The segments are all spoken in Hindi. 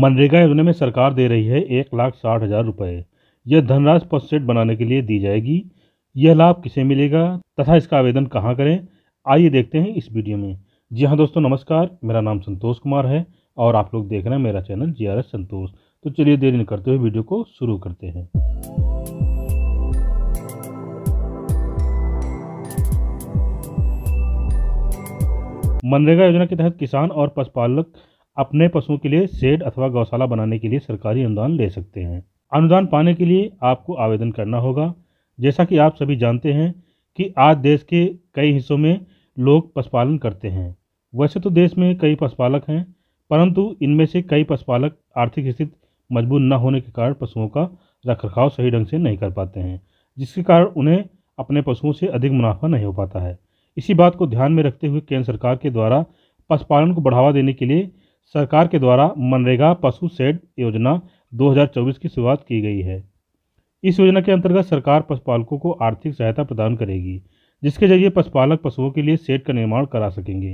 मनरेगा योजना में सरकार दे रही है एक लाख साठ हज़ार रुपये यह धनराशि फर्स्ट सेट बनाने के लिए दी जाएगी यह लाभ किसे मिलेगा तथा इसका आवेदन कहाँ करें आइए देखते हैं इस वीडियो में जी हाँ दोस्तों नमस्कार मेरा नाम संतोष कुमार है और आप लोग देख रहे हैं मेरा channel G R S Santosh तो चलिए देरी नहीं करते हुए वीडियो को शुरू करते हैं मनरेगा योजना के तहत किसान और पशुपालक अपने पशुओं के लिए शेड अथवा गौशाला बनाने के लिए सरकारी अनुदान ले सकते हैं अनुदान पाने के लिए आपको आवेदन करना होगा जैसा कि आप सभी जानते हैं कि आज देश के कई हिस्सों में लोग पशुपालन करते हैं वैसे तो देश में कई पशुपालक हैं परंतु इनमें से कई पशुपालक आर्थिक स्थिति मजबूत न होने के कारण पशुओं का रखरखाव सही ढंग से नहीं कर पाते हैं जिसके कारण उन्हें अपने पशुओं से अधिक मुनाफा नहीं हो पाता है इसी बात को ध्यान में रखते हुए केंद्र सरकार के द्वारा पशुपालन को बढ़ावा देने के लिए सरकार के द्वारा मनरेगा पशु सेड योजना 2024 की शुरुआत की गई है इस योजना के अंतर्गत सरकार पशुपालकों को आर्थिक सहायता प्रदान करेगी जिसके जरिए पशुपालक पशुओं के लिए सेट का निर्माण करा सकेंगे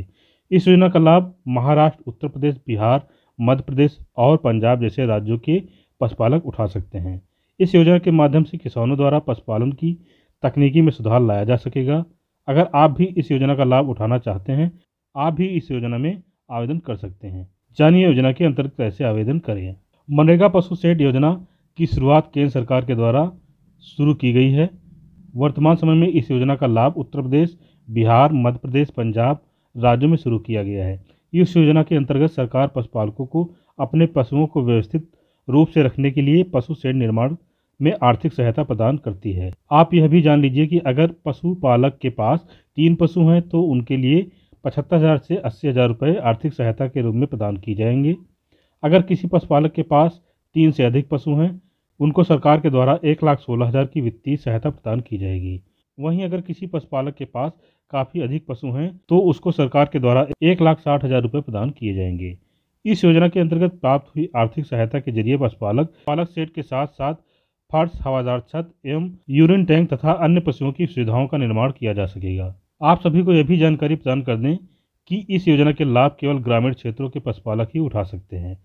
इस योजना का लाभ महाराष्ट्र उत्तर प्रदेश बिहार मध्य प्रदेश और पंजाब जैसे राज्यों के पशुपालक उठा सकते हैं इस योजना के माध्यम से किसानों द्वारा पशुपालन की तकनीकी में सुधार लाया जा सकेगा अगर आप भी इस योजना का लाभ उठाना चाहते हैं आप भी इस योजना में आवेदन कर सकते हैं जानिए योजना के अंतर्गत कैसे आवेदन करें मनरेगा पशु सेट योजना की शुरुआत केंद्र सरकार के द्वारा शुरू की गई है वर्तमान समय में इस योजना का लाभ उत्तर प्रदेश बिहार मध्य प्रदेश पंजाब राज्यों में शुरू किया गया है इस योजना के अंतर्गत सरकार पशुपालकों को अपने पशुओं को व्यवस्थित रूप से रखने के लिए पशु सेट निर्माण में आर्थिक सहायता प्रदान करती है आप यह भी जान लीजिए कि अगर पशुपालक के पास तीन पशु हैं तो उनके लिए पचहत्तर हज़ार से अस्सी हज़ार रुपये आर्थिक सहायता के रूप में प्रदान की जाएंगी अगर किसी पशुपालक के पास तीन से अधिक पशु हैं उनको सरकार के द्वारा एक लाख सोलह हज़ार की वित्तीय सहायता प्रदान की जाएगी वहीं अगर किसी पशुपालक के पास काफ़ी अधिक पशु हैं तो उसको सरकार के द्वारा एक लाख साठ हज़ार रुपये प्रदान किए जाएंगे इस योजना के अंतर्गत प्राप्त हुई आर्थिक सहायता के जरिए पशुपालक पालक सेट के साथ साथ फर्श हवादार छत एवं यूरिन टैंक तथा अन्य पशुओं की सुविधाओं का निर्माण किया जा सकेगा आप सभी को यह भी जानकारी प्रदान कर दें कि इस योजना के लाभ केवल ग्रामीण क्षेत्रों के पशुपालक ही उठा सकते हैं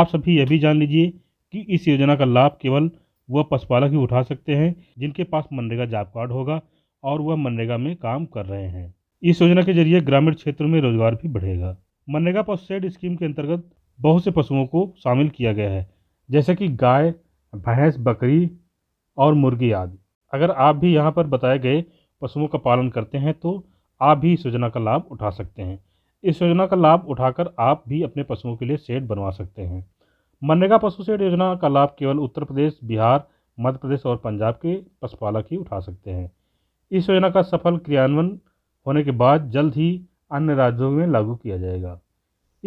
आप सभी यह भी जान लीजिए कि इस योजना का लाभ केवल वह पशुपालक ही उठा सकते हैं जिनके पास मनरेगा जॉब कार्ड होगा और वह मनरेगा में काम कर रहे हैं इस योजना के जरिए ग्रामीण क्षेत्रों में रोजगार भी बढ़ेगा मनरेगा पशुसेड स्कीम के अंतर्गत बहुत से पशुओं को शामिल किया गया है जैसे कि गाय भैंस बकरी और मुर्गी आदि अगर आप भी यहाँ पर बताए गए पशुओं का पालन करते हैं तो आप भी इस योजना का लाभ उठा सकते हैं इस योजना का लाभ उठाकर आप भी अपने पशुओं के लिए शेड बनवा सकते हैं मनरेगा पशु शेड योजना का लाभ केवल उत्तर प्रदेश बिहार मध्य प्रदेश और पंजाब के पशुपालक ही उठा सकते हैं इस योजना का सफल क्रियान्वयन होने के बाद जल्द ही अन्य राज्यों में लागू किया जाएगा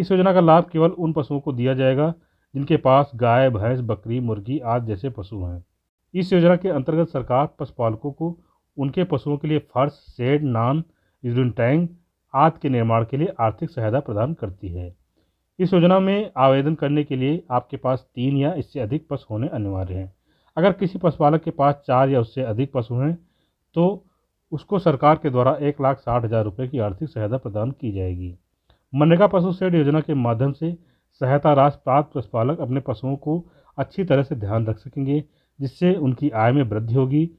इस योजना का लाभ केवल उन पशुओं को दिया जाएगा जिनके पास गाय भैंस बकरी मुर्गी आदि जैसे पशु हैं इस योजना के अंतर्गत सरकार पशुपालकों को उनके पशुओं के लिए फर्श शेड नान टैंक आदि के निर्माण के लिए आर्थिक सहायता प्रदान करती है इस योजना में आवेदन करने के लिए आपके पास तीन या इससे अधिक पशु होने अनिवार्य हैं अगर किसी पशुपालक के पास चार या उससे अधिक पशु हैं तो उसको सरकार के द्वारा एक लाख साठ हज़ार रुपये की आर्थिक सहायता प्रदान की जाएगी मनरेगा पशु सेड योजना के माध्यम से सहायता राशि प्राप्त पशुपालक अपने पशुओं को अच्छी तरह से ध्यान रख सकेंगे जिससे उनकी आय में वृद्धि होगी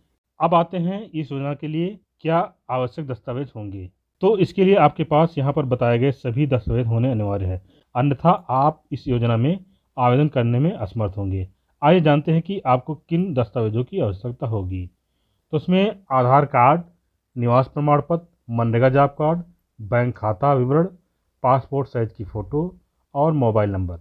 अब आते हैं इस योजना के लिए क्या आवश्यक दस्तावेज होंगे तो इसके लिए आपके पास यहाँ पर बताए गए सभी दस्तावेज होने अनिवार्य है अन्यथा आप इस योजना में आवेदन करने में असमर्थ होंगे आइए जानते हैं कि आपको किन दस्तावेजों की आवश्यकता होगी तो उसमें आधार कार्ड निवास प्रमाण पत्र मनरेगा जॉब कार्ड बैंक खाता विवरण पासपोर्ट साइज की फ़ोटो और मोबाइल नंबर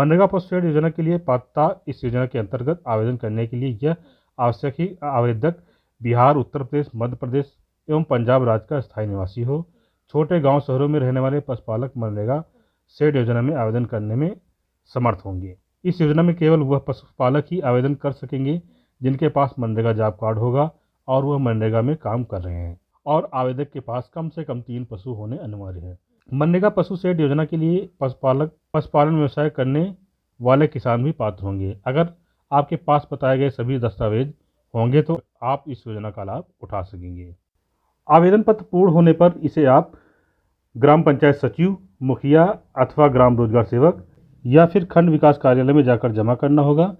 मनरेगा पोस्टेड योजना के लिए पात्रता इस योजना के अंतर्गत आवेदन करने के लिए यह आवश्यक ही आवेदक बिहार उत्तर प्रदेश मध्य प्रदेश एवं पंजाब राज्य का स्थायी निवासी हो छोटे गांव शहरों में रहने वाले पशुपालक मनरेगा सेट योजना में आवेदन करने में समर्थ होंगे इस योजना में केवल वह पशुपालक ही आवेदन कर सकेंगे जिनके पास मनरेगा जॉब कार्ड होगा और वह मनरेगा में काम कर रहे हैं और आवेदक के पास कम से कम तीन पशु होने अनिवार्य है मनरेगा पशु सेट योजना के लिए पशुपालक पशुपालन व्यवसाय करने वाले किसान भी पात्र होंगे अगर आपके पास बताए गए सभी दस्तावेज होंगे तो आप इस योजना का लाभ उठा सकेंगे आवेदन पत्र पूर्ण होने पर इसे आप ग्राम पंचायत सचिव मुखिया अथवा ग्राम रोजगार सेवक या फिर खंड विकास कार्यालय में जाकर जमा करना होगा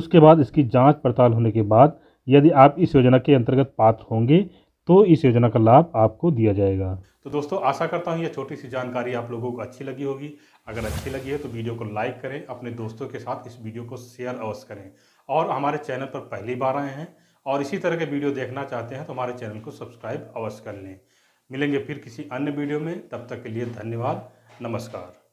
उसके बाद इसकी जांच पड़ताल होने के बाद यदि आप इस योजना के अंतर्गत पात्र होंगे तो इस योजना का लाभ आपको दिया जाएगा तो दोस्तों आशा करता हूँ यह छोटी सी जानकारी आप लोगों को अच्छी लगी होगी अगर अच्छी लगी है तो वीडियो को लाइक करें अपने दोस्तों के साथ इस वीडियो को शेयर अवश्य करें और हमारे चैनल पर पहली बार आए हैं और इसी तरह के वीडियो देखना चाहते हैं तो हमारे चैनल को सब्सक्राइब अवश्य कर लें मिलेंगे फिर किसी अन्य वीडियो में तब तक के लिए धन्यवाद नमस्कार